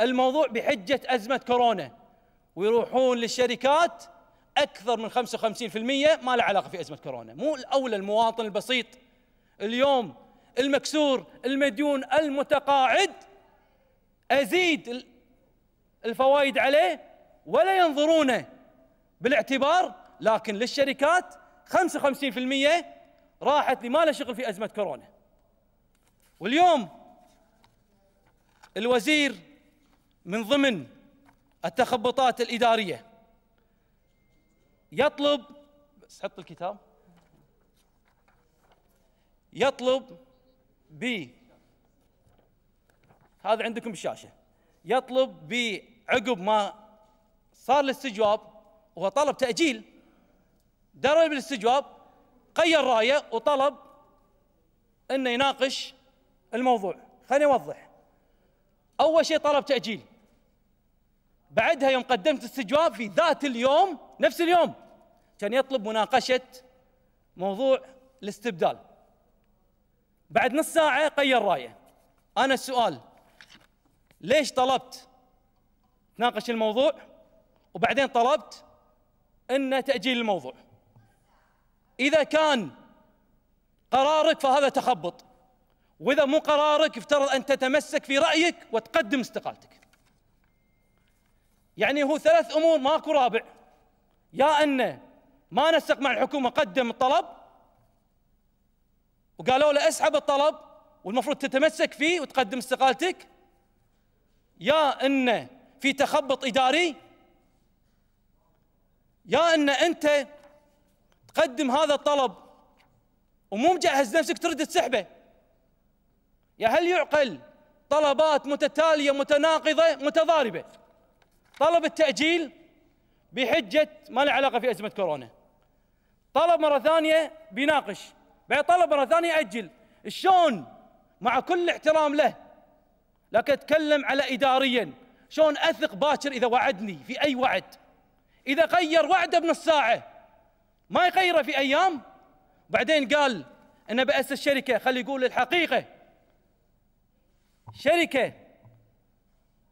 الموضوع بحجة أزمة كورونا ويروحون للشركات أكثر من 55% ما له علاقة في أزمة كورونا مو الأولى المواطن البسيط اليوم المكسور المديون المتقاعد أزيد الفوائد عليه ولا ينظرونه بالاعتبار لكن للشركات 55% راحت لما له شغل في أزمة كورونا واليوم الوزير من ضمن التخبطات الإدارية يطلب بس حط الكتاب يطلب ب هذا عندكم الشاشه يطلب بعقب ما صار الاستجواب وهو طلب تأجيل درى بالاستجواب غير رايه وطلب انه يناقش الموضوع خليني اوضح اول شيء طلب تاجيل بعدها يوم قدمت استجواب في ذات اليوم نفس اليوم كان يطلب مناقشه موضوع الاستبدال بعد نص ساعه غير رايه انا السؤال ليش طلبت تناقش الموضوع وبعدين طلبت ان تاجيل الموضوع إذا كان قرارك فهذا تخبط وإذا مو قرارك يفترض أن تتمسك في رأيك وتقدم استقالتك يعني هو ثلاث أمور ماكو رابع يا أنه ما نسق مع الحكومة قدم الطلب وقالوا له اسحب الطلب والمفروض تتمسك فيه وتقدم استقالتك يا أنه في تخبط إداري يا أن أنت قدم هذا الطلب ومو مجهز نفسك ترد تسحبه يا هل يعقل طلبات متتاليه متناقضه متضاربه طلب التاجيل بحجه ما له علاقه في ازمه كورونا طلب مره ثانيه بيناقش بعد طلب مره ثانيه ياجل شلون مع كل احترام له لكن اتكلم على اداريا شلون اثق باكر اذا وعدني في اي وعد اذا غير وعده بنص ساعه ما يغيره في ايام بعدين قال انا باسس شركه خلي يقول الحقيقه شركه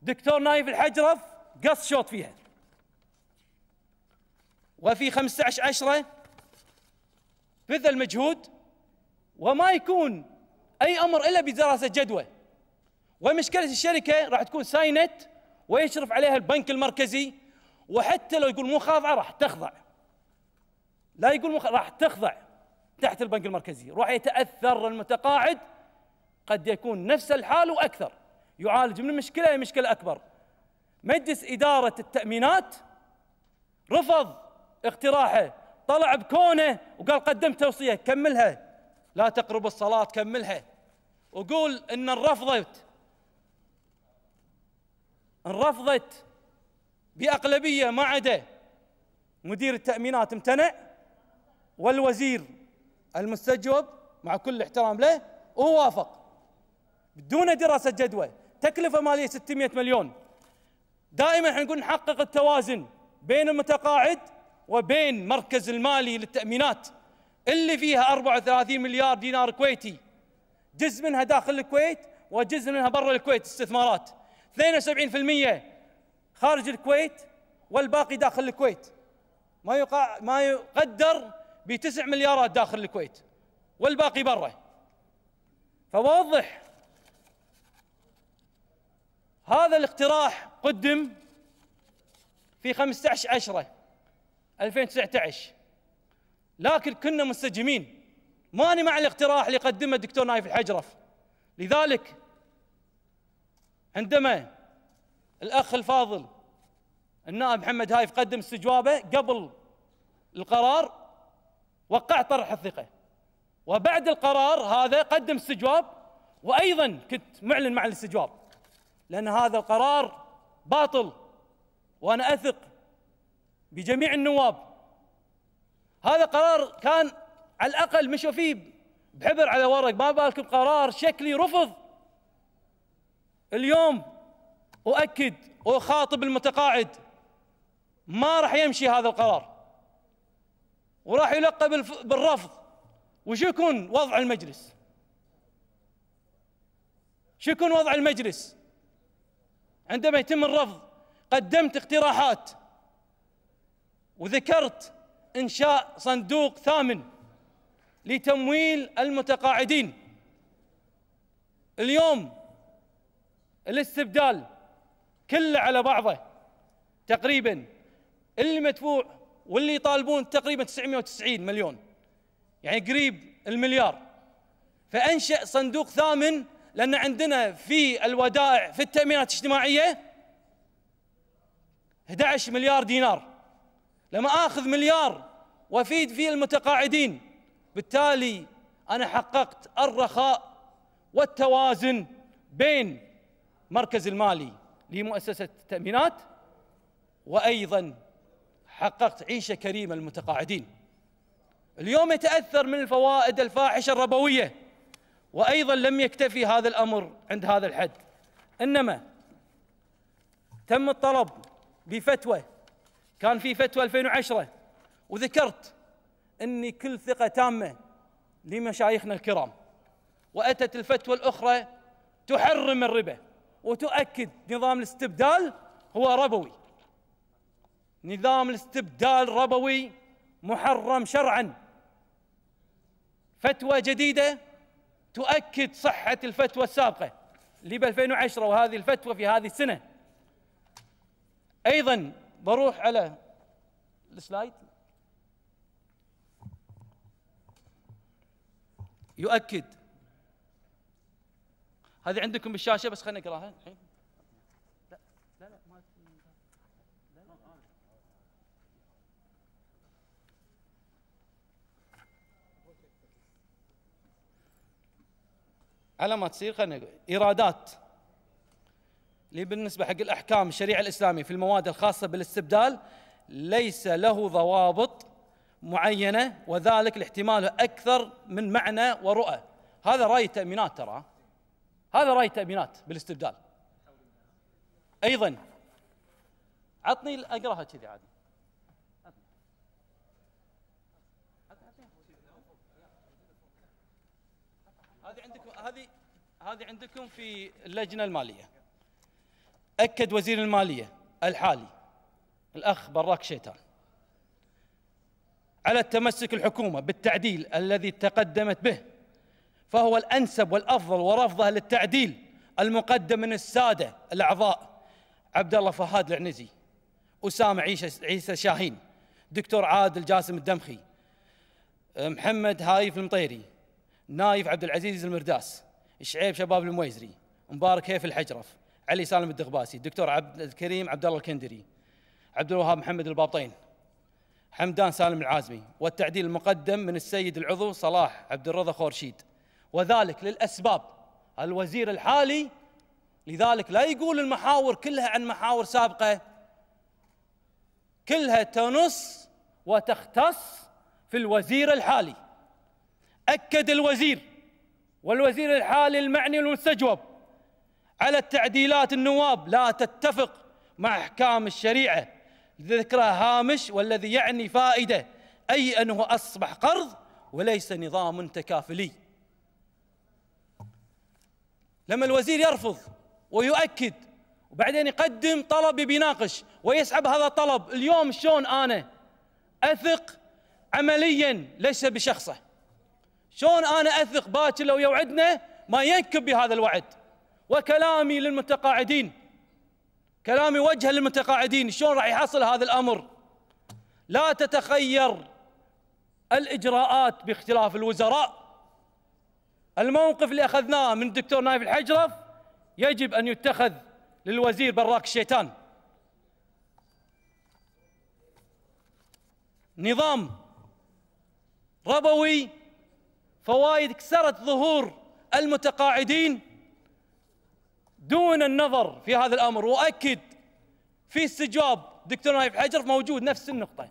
دكتور نايف الحجرف قص شوط فيها وفي 15 عشرة بذل مجهود وما يكون اي امر الا بدراسه جدوى ومشكله الشركه راح تكون ساينت ويشرف عليها البنك المركزي وحتى لو يقول مو خاضعه راح تخضع لا يقول مخ... راح تخضع تحت البنك المركزي راح يتأثر المتقاعد قد يكون نفس الحال وأكثر يعالج من المشكلة مشكلة أكبر مجلس إدارة التأمينات رفض اقتراحه طلع بكونه وقال قدمت توصية كملها لا تقرب الصلاة كملها وقول إن رفضت رفضت بأغلبية ما عدا مدير التأمينات امتنع والوزير المستجوب مع كل احترام له ووافق وافق دراسه جدوى تكلفه ماليه 600 مليون دائما احنا نقول نحقق التوازن بين المتقاعد وبين مركز المالي للتامينات اللي فيها 34 مليار دينار كويتي جزء منها داخل الكويت وجزء منها برا الكويت استثمارات 72% خارج الكويت والباقي داخل الكويت ما ما يقدر ب 9 مليارات داخل الكويت والباقي برا فوضح هذا الاقتراح قدم في 15 10 2019 لكن كنا منسجمين ماني مع الاقتراح اللي قدمه الدكتور نايف الحجرف لذلك عندما الاخ الفاضل النائب محمد هايف قدم استجوابه قبل القرار وقع طرح الثقة وبعد القرار هذا قدم استجواب وأيضا كنت معلن مع الاستجواب لأن هذا القرار باطل وأنا أثق بجميع النواب هذا قرار كان على الأقل مشوا فيه بحبر على ورق ما بالكم قرار شكلي رفض اليوم أؤكد وأخاطب المتقاعد ما راح يمشي هذا القرار وراح يلقب بالرفض وش يكون وضع المجلس شو يكون وضع المجلس عندما يتم الرفض قدمت اقتراحات وذكرت انشاء صندوق ثامن لتمويل المتقاعدين اليوم الاستبدال كله على بعضه تقريبا اللي مدفوع واللي يطالبون تقريبا 990 مليون يعني قريب المليار فانشا صندوق ثامن لان عندنا في الودائع في التامينات الاجتماعيه 11 مليار دينار لما اخذ مليار وافيد فيه المتقاعدين بالتالي انا حققت الرخاء والتوازن بين مركز المالي لمؤسسه التامينات وايضا حققت عيشة كريمة للمتقاعدين اليوم يتأثر من الفوائد الفاحشة الربوية وأيضا لم يكتفي هذا الأمر عند هذا الحد إنما تم الطلب بفتوى كان في فتوى 2010 وذكرت أني كل ثقة تامة لمشايخنا الكرام وأتت الفتوى الأخرى تحرم الربا وتؤكد نظام الاستبدال هو ربوي نظام الاستبدال الربوي محرم شرعا فتوى جديدة تؤكد صحة الفتوى السابقة اللي ب 2010 وهذه الفتوى في هذه السنة أيضا بروح على السلايد يؤكد هذه عندكم بالشاشة بس خلينا نقراها الحين على ما تصير خلينا ايرادات اللي بالنسبه حق الاحكام الشريعه الاسلامي في المواد الخاصه بالاستبدال ليس له ضوابط معينه وذلك لاحتماله اكثر من معنى ورؤى هذا راي تامينات ترى هذا راي تامينات بالاستبدال ايضا عطني اقراها كذي عادي هذه هذه عندكم في اللجنه الماليه اكد وزير الماليه الحالي الاخ براك شيطان على التمسك الحكومه بالتعديل الذي تقدمت به فهو الانسب والافضل ورفضه للتعديل المقدم من الساده الاعضاء عبد الله فهاد العنزي اسامه عيسى عيسى شاهين دكتور عادل جاسم الدمخي محمد هايف المطيري نايف عبد العزيز المرداس شعيب شباب المويزري مبارك هيف الحجرف علي سالم الدغباسي الدكتور عبد الكريم عبد الله الكندري عبد الوهاب محمد البابطين حمدان سالم العازمي والتعديل المقدم من السيد العضو صلاح عبد الرضا خورشيد وذلك للأسباب الوزير الحالي لذلك لا يقول المحاور كلها عن محاور سابقة كلها تنص وتختص في الوزير الحالي أكد الوزير والوزير الحالي المعني المستجوب على التعديلات النواب لا تتفق مع أحكام الشريعة ذكرى هامش والذي يعني فائدة أي أنه أصبح قرض وليس نظام تكافلي لما الوزير يرفض ويؤكد وبعدين يقدم طلب بيناقش ويسحب هذا الطلب اليوم شلون أنا أثق عمليا ليس بشخصه شلون انا اثق باكر لو يوعدنا ما ينكب بهذا الوعد وكلامي للمتقاعدين كلامي وجهه للمتقاعدين شلون راح يحصل هذا الامر لا تتخير الاجراءات باختلاف الوزراء الموقف اللي اخذناه من الدكتور نايف الحجرف يجب ان يتخذ للوزير براك الشيطان نظام ربوي فوائد كسرت ظهور المتقاعدين دون النظر في هذا الامر واكد في استجواب دكتور نايف حجر موجود نفس النقطه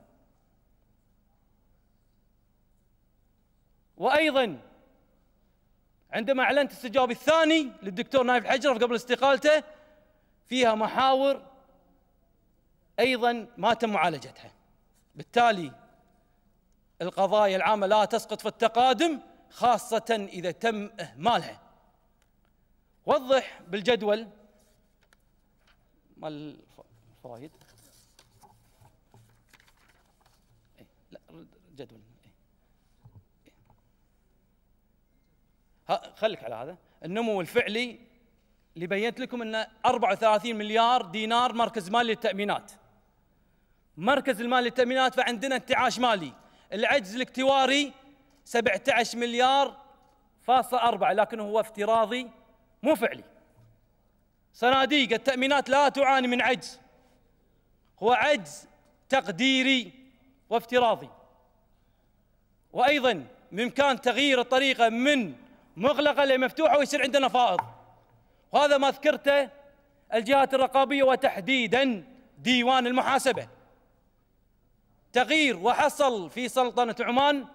وايضا عندما اعلنت استجواب الثاني للدكتور نايف حجر قبل استقالته فيها محاور ايضا ما تم معالجتها بالتالي القضايا العامه لا تسقط في التقادم خاصة إذا تم إهمالها وضح بالجدول مال الفوائد إيه، لا جدول إيه. خليك على هذا النمو الفعلي اللي بينت لكم انه 34 مليار دينار مركز مالي للتامينات مركز المال للتامينات فعندنا انتعاش مالي العجز الاكتواري 17 مليار فاصلة أربعة لكن هو افتراضي مو فعلي صناديق التأمينات لا تعاني من عجز هو عجز تقديري وافتراضي وأيضا بإمكان تغيير الطريقة من مغلقة لمفتوحة ويصير عندنا فائض وهذا ما ذكرته الجهات الرقابية وتحديدا ديوان المحاسبة تغيير وحصل في سلطنة عمان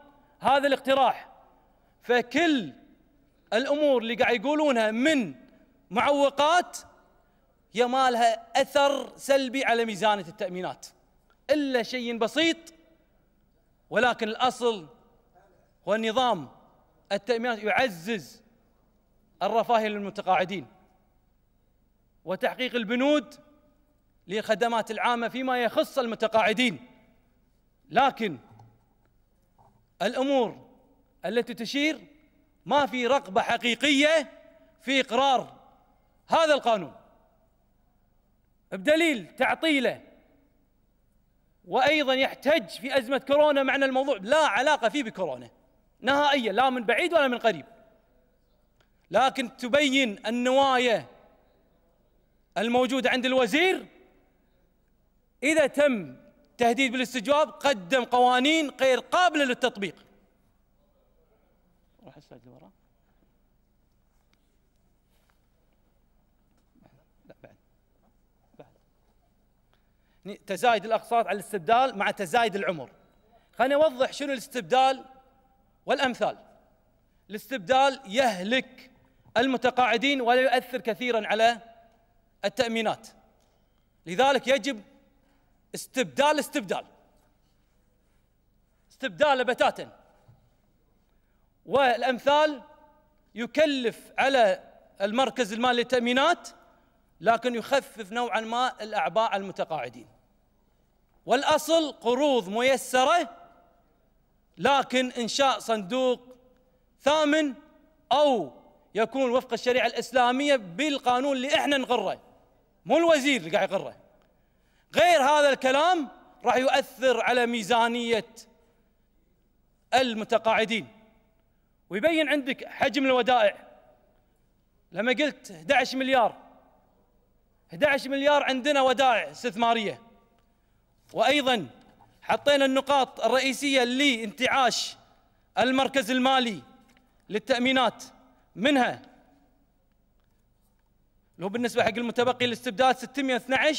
هذا الاقتراح فكل الامور اللي قاعد يقولونها من معوقات يمالها اثر سلبي على ميزانه التامينات الا شيء بسيط ولكن الاصل هو النظام التامينات يعزز الرفاهيه للمتقاعدين وتحقيق البنود للخدمات العامه فيما يخص المتقاعدين لكن الامور التي تشير ما في رغبه حقيقيه في اقرار هذا القانون بدليل تعطيله وايضا يحتج في ازمه كورونا معنى الموضوع لا علاقه فيه بكورونا نهائيا لا من بعيد ولا من قريب لكن تبين النوايا الموجوده عند الوزير اذا تم تهديد بالاستجواب قدم قوانين غير قابله للتطبيق روح السلايد لا بعد تزايد الاقساط على الاستبدال مع تزايد العمر خليني اوضح شنو الاستبدال والامثال الاستبدال يهلك المتقاعدين ولا يؤثر كثيرا على التامينات لذلك يجب استبدال استبدال استبداله بتاتا والامثال يكلف على المركز المالي للتامينات لكن يخفف نوعا ما الاعباء على المتقاعدين والاصل قروض ميسره لكن انشاء صندوق ثامن او يكون وفق الشريعه الاسلاميه بالقانون اللي احنا نقره مو الوزير اللي قاعد يقره غير هذا الكلام راح يؤثر على ميزانية المتقاعدين ويبين عندك حجم الودائع لما قلت 11 مليار 11 مليار عندنا ودائع استثمارية وأيضا حطينا النقاط الرئيسية لانتعاش المركز المالي للتأمينات منها لو بالنسبة حق المتبقي الاستبداد 612